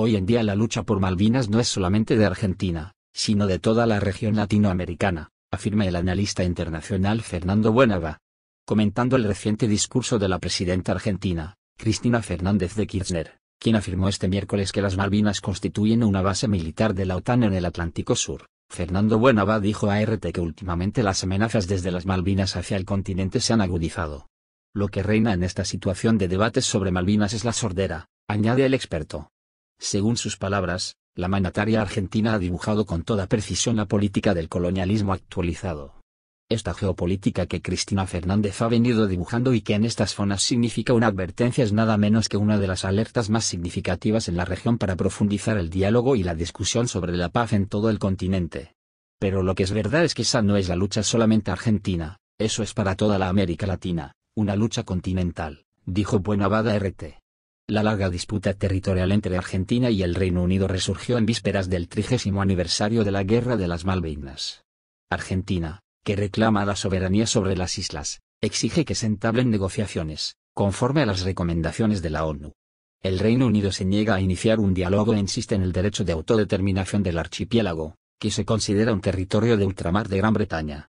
Hoy en día la lucha por Malvinas no es solamente de Argentina, sino de toda la región latinoamericana, afirma el analista internacional Fernando Buenava. Comentando el reciente discurso de la presidenta argentina, Cristina Fernández de Kirchner, quien afirmó este miércoles que las Malvinas constituyen una base militar de la OTAN en el Atlántico Sur. Fernando Buenava dijo a RT que últimamente las amenazas desde las Malvinas hacia el continente se han agudizado. Lo que reina en esta situación de debates sobre Malvinas es la sordera, añade el experto. Según sus palabras, la mandataria argentina ha dibujado con toda precisión la política del colonialismo actualizado. Esta geopolítica que Cristina Fernández ha venido dibujando y que en estas zonas significa una advertencia es nada menos que una de las alertas más significativas en la región para profundizar el diálogo y la discusión sobre la paz en todo el continente. Pero lo que es verdad es que esa no es la lucha solamente argentina, eso es para toda la América Latina, una lucha continental, dijo Buenavada RT. La larga disputa territorial entre Argentina y el Reino Unido resurgió en vísperas del trigésimo aniversario de la Guerra de las Malvinas. Argentina, que reclama la soberanía sobre las islas, exige que se entablen negociaciones, conforme a las recomendaciones de la ONU. El Reino Unido se niega a iniciar un diálogo e insiste en el derecho de autodeterminación del archipiélago, que se considera un territorio de ultramar de Gran Bretaña.